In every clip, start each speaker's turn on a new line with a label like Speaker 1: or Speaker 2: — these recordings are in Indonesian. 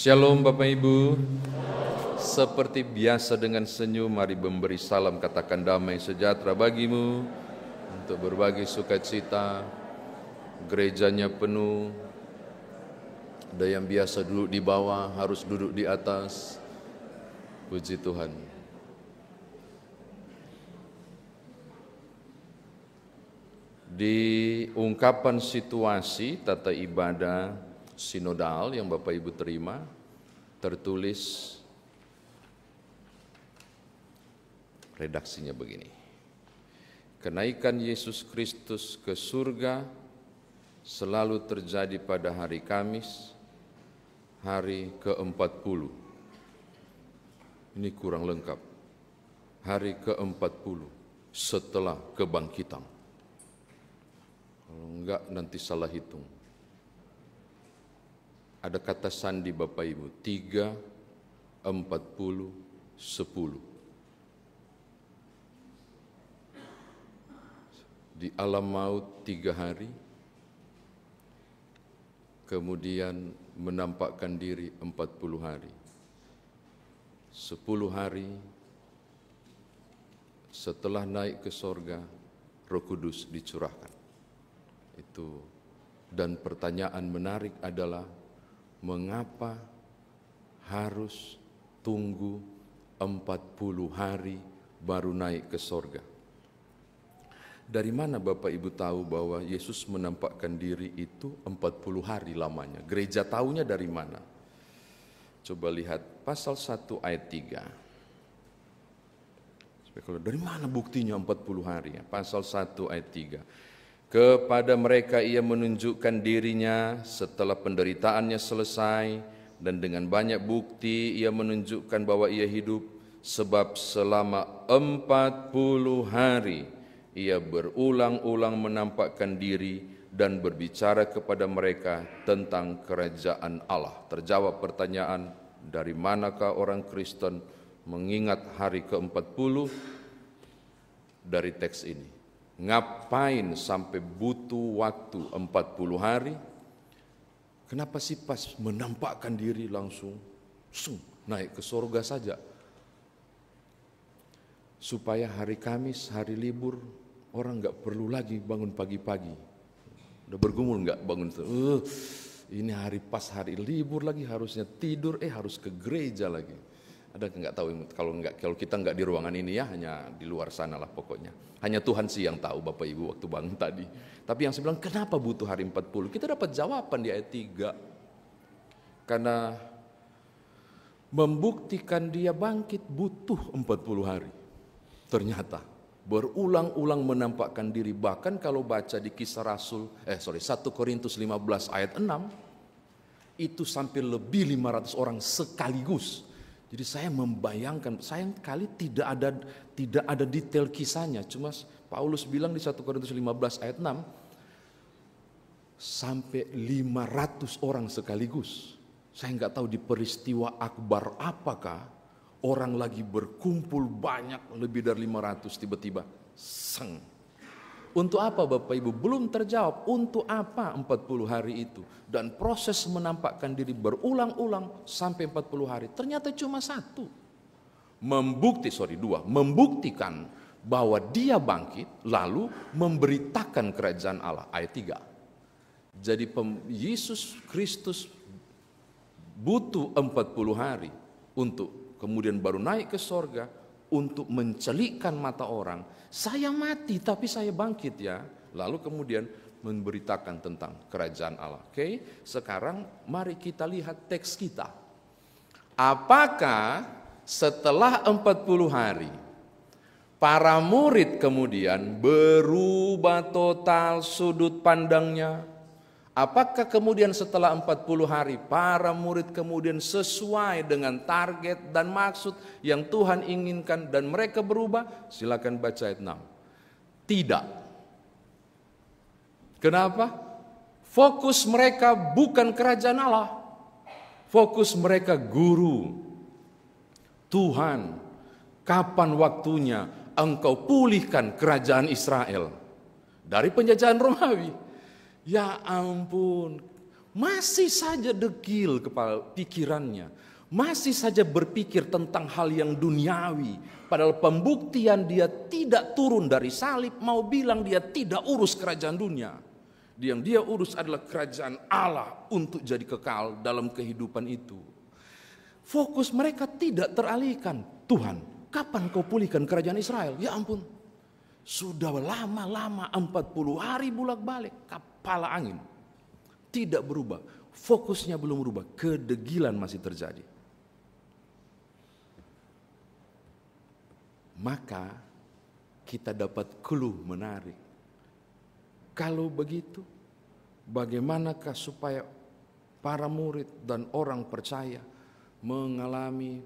Speaker 1: Shalom Bapak Ibu. Seperti biasa dengan senyum mari memberi salam katakan damai sejahtera bagimu untuk berbagi sukacita. Gerejanya penuh. Ada yang biasa duduk di bawah harus duduk di atas. Puji Tuhan. Di ungkapan situasi tata ibadah sinodal yang Bapak Ibu terima tertulis redaksinya begini. Kenaikan Yesus Kristus ke surga selalu terjadi pada hari Kamis, hari ke-40. Ini kurang lengkap. Hari ke-40 setelah kebangkitan. Kalau enggak nanti salah hitung ada kata sandi Bapak Ibu, 3, 40, 10. Di alam maut tiga hari, kemudian menampakkan diri 40 hari. 10 hari setelah naik ke sorga, roh kudus dicurahkan. Itu dan pertanyaan menarik adalah mengapa harus tunggu 40 hari baru naik ke sorga. Dari mana Bapak Ibu tahu bahwa Yesus menampakkan diri itu 40 hari lamanya? Gereja tahunya dari mana? Coba lihat pasal 1 ayat 3. Dari mana buktinya 40 hari? Ya? Pasal 1 ayat 3. Kepada mereka ia menunjukkan dirinya setelah penderitaannya selesai dan dengan banyak bukti ia menunjukkan bahwa ia hidup sebab selama empat puluh hari ia berulang-ulang menampakkan diri dan berbicara kepada mereka tentang kerajaan Allah. Terjawab pertanyaan dari manakah orang Kristen mengingat hari ke-40 dari teks ini. Ngapain sampai butuh waktu 40 hari? Kenapa sih pas menampakkan diri langsung sung, naik ke surga saja? Supaya hari Kamis, hari libur, orang nggak perlu lagi bangun pagi-pagi. Udah bergumul nggak bangun? Uh, ini hari pas hari libur lagi harusnya tidur, eh harus ke gereja lagi ada nggak tahu kalau nggak kalau kita nggak di ruangan ini ya hanya di luar sana lah pokoknya hanya Tuhan sih yang tahu Bapak Ibu waktu bangun tadi tapi yang saya kenapa butuh hari 40 kita dapat jawaban di ayat 3 karena membuktikan dia bangkit butuh 40 hari ternyata berulang-ulang menampakkan diri bahkan kalau baca di kisah Rasul eh sorry 1 Korintus 15 ayat 6 itu sampai lebih 500 orang sekaligus jadi saya membayangkan, sayang kali tidak ada tidak ada detail kisahnya. Cuma Paulus bilang di 1 Korintus 15 ayat 6 sampai 500 orang sekaligus. Saya nggak tahu di peristiwa akbar apakah orang lagi berkumpul banyak lebih dari 500 tiba-tiba seng untuk apa Bapak Ibu? Belum terjawab. Untuk apa 40 hari itu? Dan proses menampakkan diri berulang-ulang sampai 40 hari. Ternyata cuma satu. Membukti, sorry dua. Membuktikan bahwa dia bangkit lalu memberitakan kerajaan Allah. Ayat tiga. Jadi Yesus Kristus butuh 40 hari untuk kemudian baru naik ke sorga untuk mencelikkan mata orang. Saya mati tapi saya bangkit ya. Lalu kemudian memberitakan tentang kerajaan Allah. Oke, sekarang mari kita lihat teks kita. Apakah setelah 40 hari para murid kemudian berubah total sudut pandangnya, Apakah kemudian setelah 40 hari para murid kemudian sesuai dengan target dan maksud yang Tuhan inginkan dan mereka berubah? Silakan baca ayat 6. Tidak. Kenapa? Fokus mereka bukan kerajaan Allah. Fokus mereka guru. Tuhan, kapan waktunya engkau pulihkan kerajaan Israel dari penjajahan Romawi? Ya ampun, masih saja degil kepala pikirannya. Masih saja berpikir tentang hal yang duniawi. Padahal pembuktian dia tidak turun dari salib mau bilang dia tidak urus kerajaan dunia. Yang dia urus adalah kerajaan Allah untuk jadi kekal dalam kehidupan itu. Fokus mereka tidak teralihkan. Tuhan, kapan kau pulihkan kerajaan Israel? Ya ampun, sudah lama-lama 40 hari bulak balik pala angin. Tidak berubah. Fokusnya belum berubah. Kedegilan masih terjadi. Maka kita dapat clue menarik. Kalau begitu, bagaimanakah supaya para murid dan orang percaya mengalami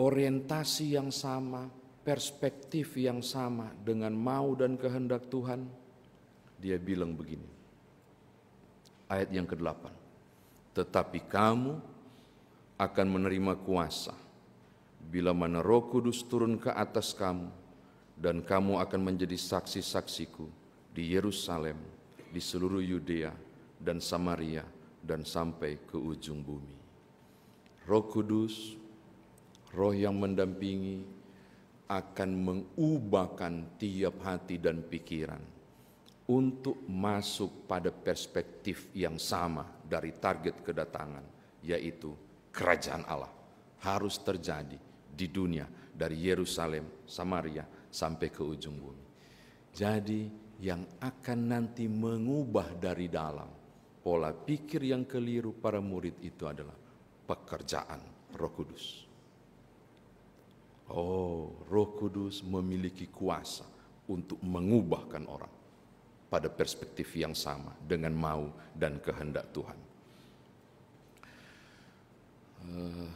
Speaker 1: orientasi yang sama, perspektif yang sama dengan mau dan kehendak Tuhan? dia bilang begini. Ayat yang ke-8. Tetapi kamu akan menerima kuasa bila mana Roh Kudus turun ke atas kamu dan kamu akan menjadi saksi-saksiku di Yerusalem, di seluruh Yudea dan Samaria dan sampai ke ujung bumi. Roh Kudus, Roh yang mendampingi akan mengubahkan tiap hati dan pikiran untuk masuk pada perspektif yang sama dari target kedatangan, yaitu kerajaan Allah harus terjadi di dunia dari Yerusalem, Samaria sampai ke ujung bumi. Jadi yang akan nanti mengubah dari dalam pola pikir yang keliru para murid itu adalah pekerjaan Roh Kudus. Oh, Roh Kudus memiliki kuasa untuk mengubahkan orang pada perspektif yang sama dengan mau dan kehendak Tuhan. Eh,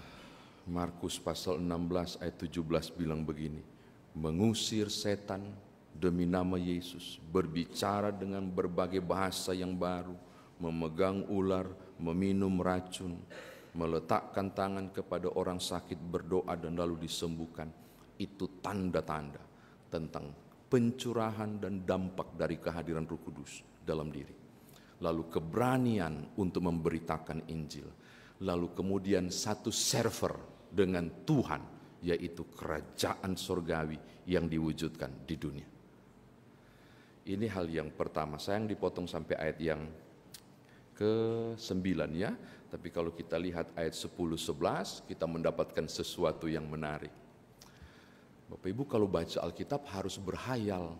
Speaker 1: Markus pasal 16 ayat 17 bilang begini, mengusir setan demi nama Yesus, berbicara dengan berbagai bahasa yang baru, memegang ular, meminum racun, meletakkan tangan kepada orang sakit berdoa dan lalu disembuhkan. Itu tanda-tanda tentang pencurahan dan dampak dari kehadiran Roh Kudus dalam diri. Lalu keberanian untuk memberitakan Injil. Lalu kemudian satu server dengan Tuhan yaitu kerajaan sorgawi yang diwujudkan di dunia. Ini hal yang pertama. Saya yang dipotong sampai ayat yang ke-9 ya. Tapi kalau kita lihat ayat 10 11 kita mendapatkan sesuatu yang menarik. Bapak Ibu kalau baca Alkitab harus berhayal.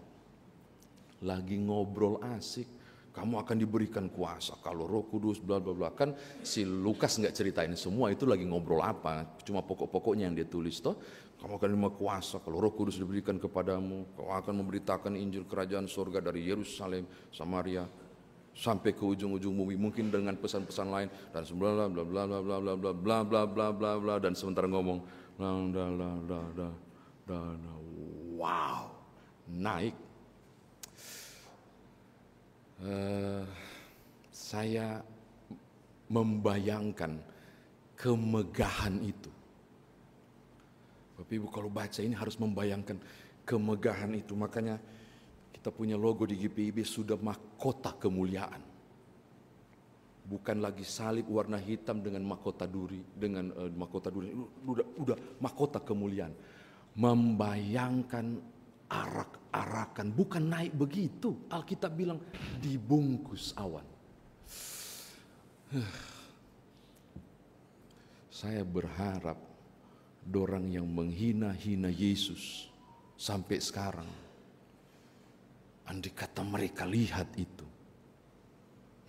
Speaker 1: Lagi ngobrol asik, kamu akan diberikan kuasa kalau Roh Kudus bla bla bla kan si Lukas nggak ceritain semua itu lagi ngobrol apa cuma pokok-pokoknya yang dia tulis toh kamu akan menerima kuasa kalau Roh Kudus diberikan kepadamu kau akan memberitakan Injil kerajaan surga dari Yerusalem Samaria sampai ke ujung-ujung bumi mungkin dengan pesan-pesan lain dan sebelah bla bla bla bla bla bla bla bla bla dan sementara ngomong bla bla bla bla dana wow naik uh, saya membayangkan kemegahan itu Bapak Ibu kalau baca ini harus membayangkan kemegahan itu makanya kita punya logo di GPIB sudah mahkota kemuliaan bukan lagi salib warna hitam dengan mahkota duri dengan uh, mahkota duri udah udah mahkota kemuliaan membayangkan arak-arakan. Bukan naik begitu. Alkitab bilang dibungkus awan. Saya berharap dorang yang menghina-hina Yesus sampai sekarang. andi kata mereka lihat itu.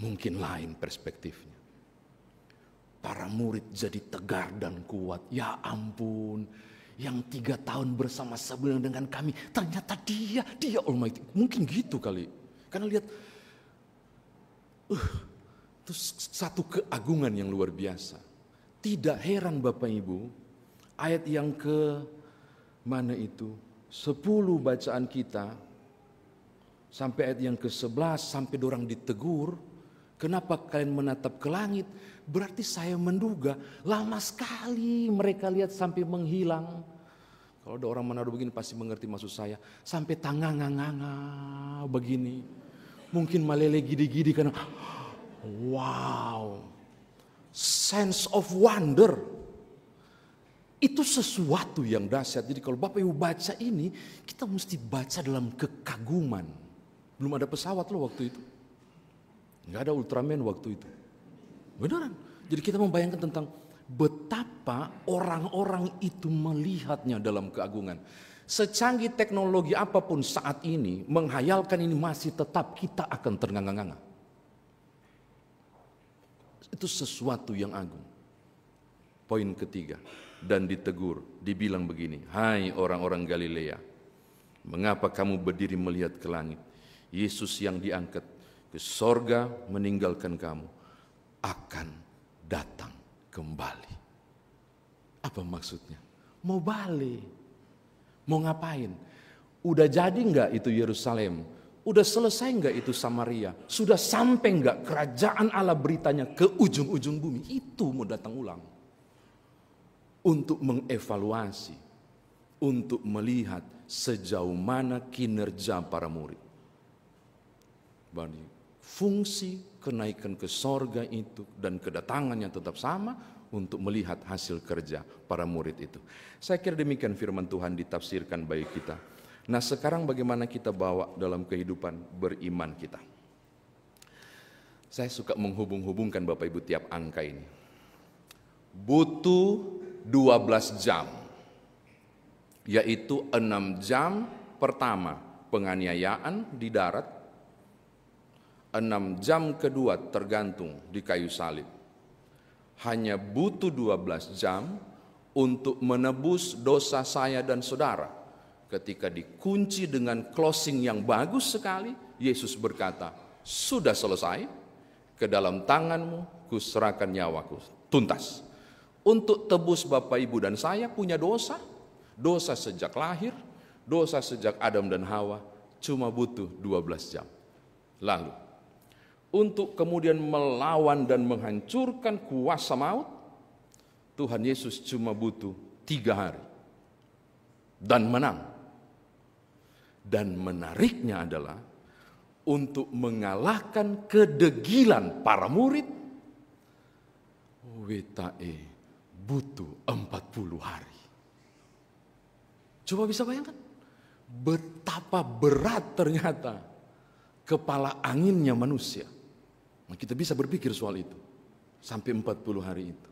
Speaker 1: Mungkin lain perspektifnya. Para murid jadi tegar dan kuat. Ya ampun, yang tiga tahun bersama sebelum dengan kami. Ternyata dia, dia Almighty. Mungkin gitu kali. Karena lihat, uh, itu satu keagungan yang luar biasa. Tidak heran Bapak Ibu, ayat yang ke mana itu? Sepuluh bacaan kita, sampai ayat yang ke sebelas, sampai orang ditegur, Kenapa kalian menatap ke langit? Berarti saya menduga lama sekali mereka lihat sampai menghilang. Kalau ada orang menaruh begini pasti mengerti maksud saya. Sampai tangan nganga begini. Mungkin malele gidi-gidi karena wow. Sense of wonder. Itu sesuatu yang dahsyat. Jadi kalau Bapak Ibu baca ini, kita mesti baca dalam kekaguman. Belum ada pesawat loh waktu itu. Nggak ada Ultraman waktu itu. Beneran. Jadi kita membayangkan tentang betapa orang-orang itu melihatnya dalam keagungan. Secanggih teknologi apapun saat ini, menghayalkan ini masih tetap kita akan ternganga-nganga. Itu sesuatu yang agung. Poin ketiga, dan ditegur, dibilang begini, Hai orang-orang Galilea, mengapa kamu berdiri melihat ke langit? Yesus yang diangkat ke sorga meninggalkan kamu akan datang kembali. Apa maksudnya? Mau balik. Mau ngapain? Udah jadi nggak itu Yerusalem? Udah selesai nggak itu Samaria? Sudah sampai nggak kerajaan Allah beritanya ke ujung-ujung bumi? Itu mau datang ulang. Untuk mengevaluasi. Untuk melihat sejauh mana kinerja para murid. Bani, fungsi kenaikan ke sorga itu dan kedatangannya tetap sama untuk melihat hasil kerja para murid itu. Saya kira demikian firman Tuhan ditafsirkan bagi kita. Nah sekarang bagaimana kita bawa dalam kehidupan beriman kita. Saya suka menghubung-hubungkan Bapak Ibu tiap angka ini. Butuh 12 jam, yaitu 6 jam pertama penganiayaan di darat, enam jam kedua tergantung di kayu salib. Hanya butuh dua belas jam untuk menebus dosa saya dan saudara. Ketika dikunci dengan closing yang bagus sekali, Yesus berkata, sudah selesai, ke dalam tanganmu kuserahkan nyawaku, tuntas. Untuk tebus Bapak Ibu dan saya punya dosa, dosa sejak lahir, dosa sejak Adam dan Hawa, cuma butuh 12 jam. Lalu untuk kemudian melawan dan menghancurkan kuasa maut, Tuhan Yesus cuma butuh tiga hari dan menang. Dan menariknya adalah untuk mengalahkan kedegilan para murid, WTE butuh 40 hari. Coba bisa bayangkan betapa berat ternyata kepala anginnya manusia. Nah, kita bisa berpikir soal itu sampai 40 hari itu.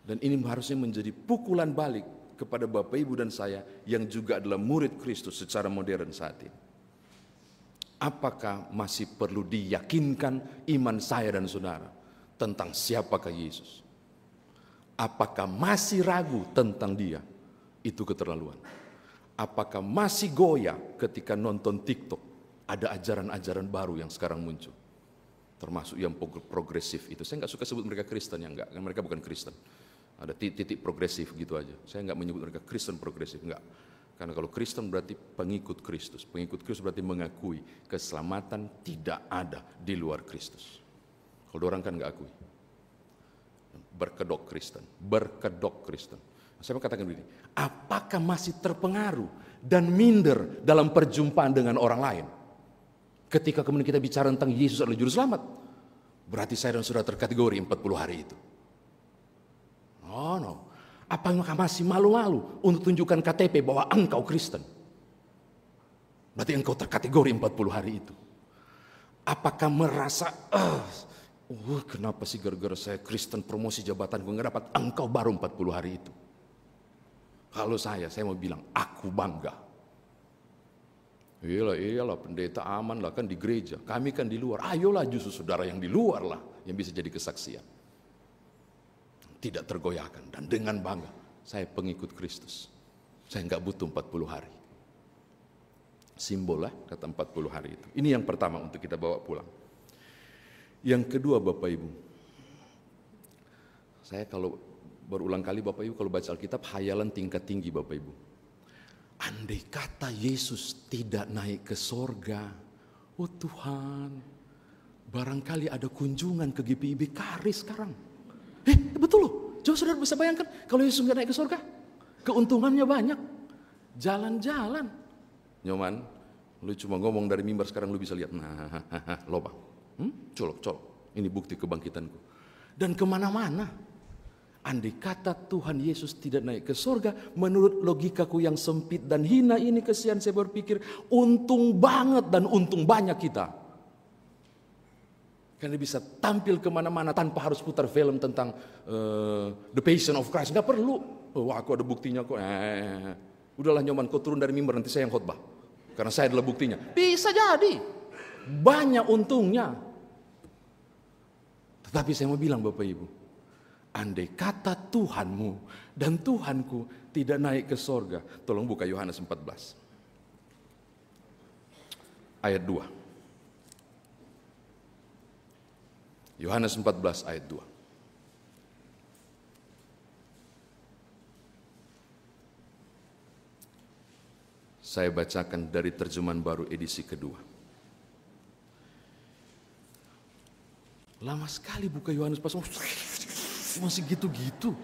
Speaker 1: Dan ini harusnya menjadi pukulan balik kepada Bapak Ibu dan saya yang juga adalah murid Kristus secara modern saat ini. Apakah masih perlu diyakinkan iman saya dan saudara tentang siapakah Yesus? Apakah masih ragu tentang dia? Itu keterlaluan. Apakah masih goyah ketika nonton TikTok? Ada ajaran-ajaran baru yang sekarang muncul termasuk yang progresif itu. Saya nggak suka sebut mereka Kristen yang nggak, kan mereka bukan Kristen. Ada titik-titik progresif gitu aja. Saya nggak menyebut mereka Kristen progresif nggak. Karena kalau Kristen berarti pengikut Kristus. Pengikut Kristus berarti mengakui keselamatan tidak ada di luar Kristus. Kalau orang kan nggak akui. Berkedok Kristen, berkedok Kristen. Saya mau katakan begini, apakah masih terpengaruh dan minder dalam perjumpaan dengan orang lain? Ketika kemudian kita bicara tentang Yesus adalah juru selamat, berarti saya dan saudara terkategori 40 hari itu. Oh no. Apa yang masih malu-malu untuk tunjukkan KTP bahwa engkau Kristen? Berarti engkau terkategori 40 hari itu. Apakah merasa, uh, uh kenapa sih gara-gara saya Kristen promosi jabatan gue nggak dapat? Engkau baru 40 hari itu. Kalau saya, saya mau bilang, aku bangga Iyalah, iyalah pendeta aman lah kan di gereja. Kami kan di luar. Ayolah justru saudara yang di luar lah yang bisa jadi kesaksian. Tidak tergoyahkan dan dengan bangga. Saya pengikut Kristus. Saya nggak butuh 40 hari. Simbol lah kata 40 hari itu. Ini yang pertama untuk kita bawa pulang. Yang kedua Bapak Ibu. Saya kalau berulang kali Bapak Ibu kalau baca Alkitab hayalan tingkat tinggi Bapak Ibu Andai kata Yesus tidak naik ke sorga, oh Tuhan, barangkali ada kunjungan ke GPIB Karis sekarang. Eh, betul loh. jauh saudara bisa bayangkan kalau Yesus nggak naik ke sorga, keuntungannya banyak. Jalan-jalan. Nyoman, lu cuma ngomong dari mimbar sekarang lu bisa lihat. Nah, lobang. Hmm? Colok, colok. Ini bukti kebangkitanku. Dan kemana-mana Andai kata Tuhan Yesus tidak naik ke surga, menurut logikaku yang sempit dan hina ini kesian saya berpikir, untung banget dan untung banyak kita. Karena bisa tampil kemana-mana tanpa harus putar film tentang uh, The Passion of Christ. Gak perlu. Oh, wah, aku ada buktinya kok. Eh, eh, eh, udahlah nyoman, kau turun dari mimbar, nanti saya yang khotbah. Karena saya adalah buktinya. Bisa jadi. Banyak untungnya. Tetapi saya mau bilang Bapak Ibu, Andai kata Tuhanmu dan Tuhanku tidak naik ke sorga. Tolong buka Yohanes 14. Ayat 2. Yohanes 14 ayat 2. Saya bacakan dari terjemahan baru edisi kedua. Lama sekali buka Yohanes pas masih gitu-gitu.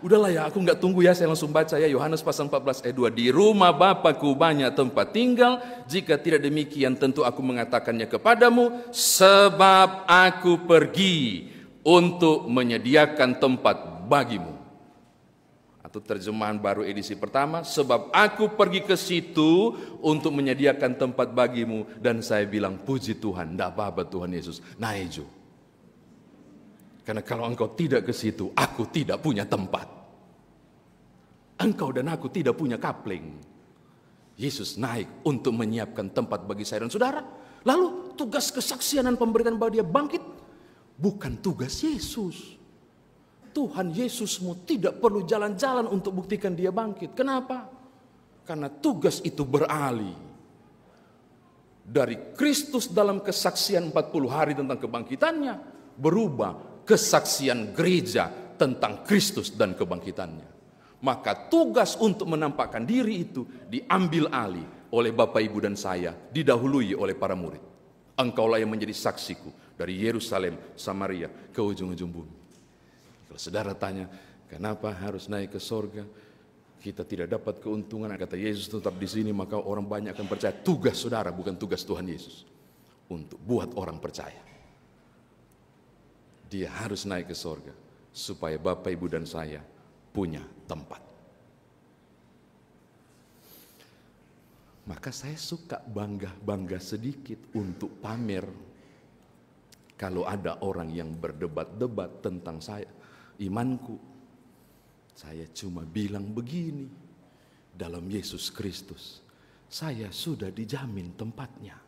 Speaker 1: Udahlah ya, aku nggak tunggu ya, saya langsung baca ya Yohanes pasal 14 ayat 2. Di rumah Bapakku banyak tempat tinggal, jika tidak demikian tentu aku mengatakannya kepadamu, sebab aku pergi untuk menyediakan tempat bagimu. Atau terjemahan baru edisi pertama, sebab aku pergi ke situ untuk menyediakan tempat bagimu. Dan saya bilang, puji Tuhan, tidak apa-apa Tuhan Yesus, naik karena kalau engkau tidak ke situ, aku tidak punya tempat. Engkau dan aku tidak punya kapling. Yesus naik untuk menyiapkan tempat bagi saya dan saudara. Lalu tugas kesaksian dan pemberitaan bahwa dia bangkit bukan tugas Yesus. Tuhan Yesusmu tidak perlu jalan-jalan untuk buktikan dia bangkit. Kenapa? Karena tugas itu beralih. Dari Kristus dalam kesaksian 40 hari tentang kebangkitannya berubah kesaksian gereja tentang Kristus dan kebangkitannya. Maka tugas untuk menampakkan diri itu diambil alih oleh Bapak Ibu dan saya, didahului oleh para murid. Engkaulah yang menjadi saksiku dari Yerusalem, Samaria ke ujung-ujung bumi. Kalau saudara tanya, kenapa harus naik ke sorga? Kita tidak dapat keuntungan, kata Yesus tetap di sini, maka orang banyak akan percaya. Tugas saudara bukan tugas Tuhan Yesus. Untuk buat orang percaya dia harus naik ke sorga supaya Bapak, Ibu, dan saya punya tempat. Maka saya suka bangga-bangga sedikit untuk pamer. Kalau ada orang yang berdebat-debat tentang saya, imanku, saya cuma bilang begini, dalam Yesus Kristus, saya sudah dijamin tempatnya.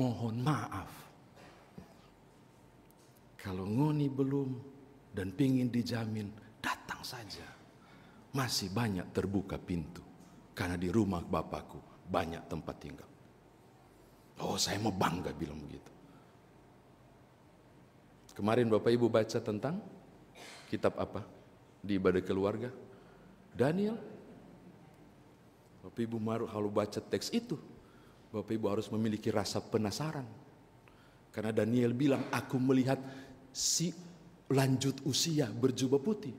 Speaker 1: Mohon maaf kalau ngoni belum dan pingin dijamin, datang saja. Masih banyak terbuka pintu. Karena di rumah bapakku banyak tempat tinggal. Oh saya mau bangga bilang begitu. Kemarin Bapak Ibu baca tentang kitab apa? Di ibadah keluarga. Daniel. Bapak Ibu maru kalau baca teks itu. Bapak Ibu harus memiliki rasa penasaran. Karena Daniel bilang, aku melihat si lanjut usia berjubah putih.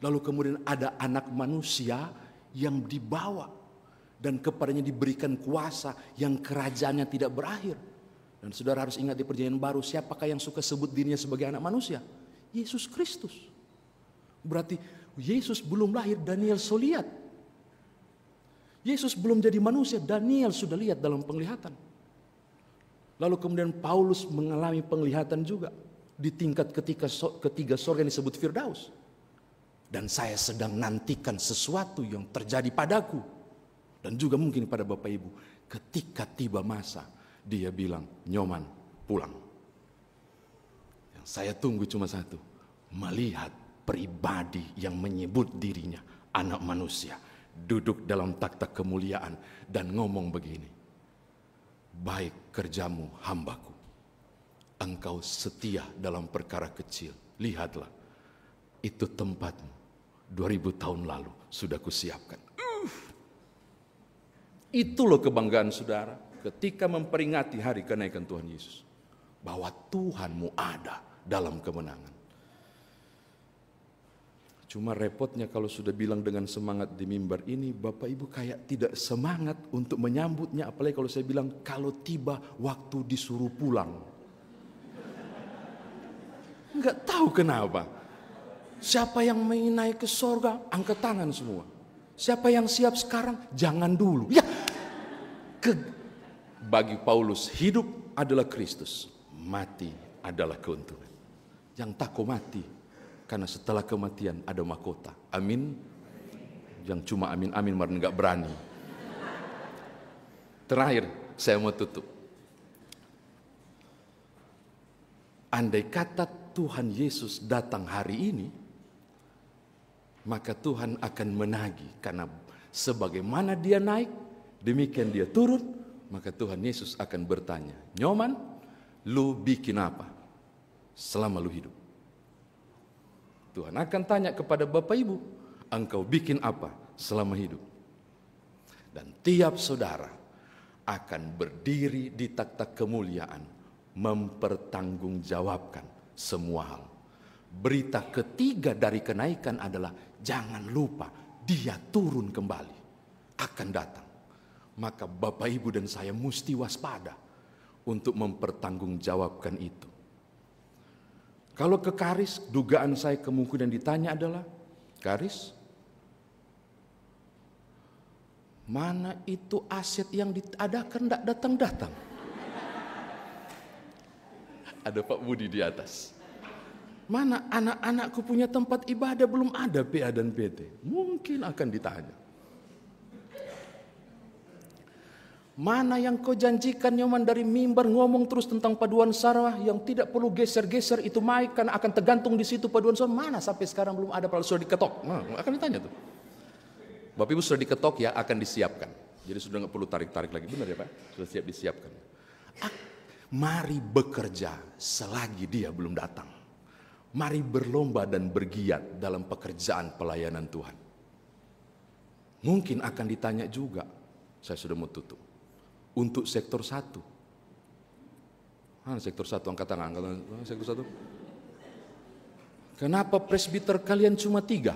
Speaker 1: Lalu kemudian ada anak manusia yang dibawa dan kepadanya diberikan kuasa yang kerajaannya tidak berakhir. Dan saudara harus ingat di perjanjian baru siapakah yang suka sebut dirinya sebagai anak manusia? Yesus Kristus. Berarti Yesus belum lahir Daniel sudah lihat. Yesus belum jadi manusia, Daniel sudah lihat dalam penglihatan. Lalu kemudian Paulus mengalami penglihatan juga di tingkat ketika ketiga sorga disebut Firdaus. Dan saya sedang nantikan sesuatu yang terjadi padaku. Dan juga mungkin pada Bapak Ibu. Ketika tiba masa, dia bilang, Nyoman pulang. Yang saya tunggu cuma satu. Melihat pribadi yang menyebut dirinya anak manusia. Duduk dalam takhta kemuliaan dan ngomong begini baik kerjamu hambaku. Engkau setia dalam perkara kecil. Lihatlah, itu tempatmu. 2000 tahun lalu sudah kusiapkan. Uh. Itu loh kebanggaan saudara ketika memperingati hari kenaikan Tuhan Yesus. Bahwa Tuhanmu ada dalam kemenangan. Cuma repotnya kalau sudah bilang dengan semangat di mimbar ini, Bapak Ibu kayak tidak semangat untuk menyambutnya, apalagi kalau saya bilang kalau tiba waktu disuruh pulang. Enggak tahu kenapa. Siapa yang ingin naik ke sorga, angkat tangan semua. Siapa yang siap sekarang, jangan dulu. Ya, ke, bagi Paulus, hidup adalah Kristus, mati adalah keuntungan. Yang takut mati karena setelah kematian ada mahkota. Amin. Yang cuma amin amin marah nggak berani. Terakhir saya mau tutup. Andai kata Tuhan Yesus datang hari ini, maka Tuhan akan menagih karena sebagaimana dia naik, demikian dia turun, maka Tuhan Yesus akan bertanya, "Nyoman, lu bikin apa selama lu hidup?" Tuhan akan tanya kepada Bapak Ibu, engkau bikin apa selama hidup? Dan tiap saudara akan berdiri di takhta kemuliaan, mempertanggungjawabkan semua hal. Berita ketiga dari kenaikan adalah jangan lupa dia turun kembali, akan datang. Maka Bapak Ibu dan saya mesti waspada untuk mempertanggungjawabkan itu. Kalau ke Karis, dugaan saya kemungkinan ditanya adalah, Karis, mana itu aset yang diadakan tidak datang-datang? Ada Pak Budi di atas. Mana anak-anakku punya tempat ibadah belum ada PA dan PT? Mungkin akan ditanya. Mana yang kau janjikan nyoman dari mimbar ngomong terus tentang paduan sarah yang tidak perlu geser-geser itu mic karena akan tergantung di situ paduan sarah. Mana sampai sekarang belum ada kalau sudah diketok. Nah, akan ditanya tuh. Bapak Ibu sudah diketok ya akan disiapkan. Jadi sudah nggak perlu tarik-tarik lagi benar ya Pak? Sudah siap disiapkan. Ah, mari bekerja selagi dia belum datang. Mari berlomba dan bergiat dalam pekerjaan pelayanan Tuhan. Mungkin akan ditanya juga. Saya sudah mau tutup untuk sektor satu. Mana sektor satu? Angkat tangan, angkat tangan. Sektor satu. Kenapa presbiter kalian cuma tiga?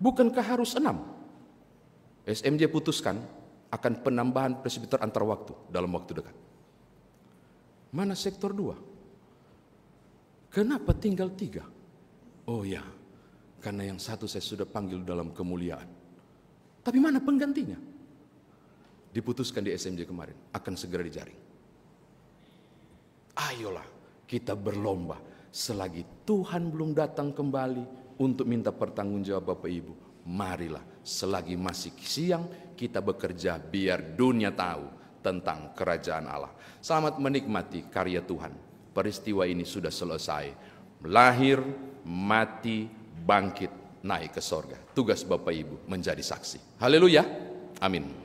Speaker 1: Bukankah harus enam? SMJ putuskan akan penambahan presbiter antar waktu dalam waktu dekat. Mana sektor dua? Kenapa tinggal tiga? Oh ya, karena yang satu saya sudah panggil dalam kemuliaan. Tapi mana penggantinya? diputuskan di SMJ kemarin akan segera dijaring. Ayolah kita berlomba selagi Tuhan belum datang kembali untuk minta pertanggungjawab Bapak Ibu. Marilah selagi masih siang kita bekerja biar dunia tahu tentang kerajaan Allah. Selamat menikmati karya Tuhan. Peristiwa ini sudah selesai. Lahir, mati, bangkit, naik ke sorga. Tugas Bapak Ibu menjadi saksi. Haleluya. Amin.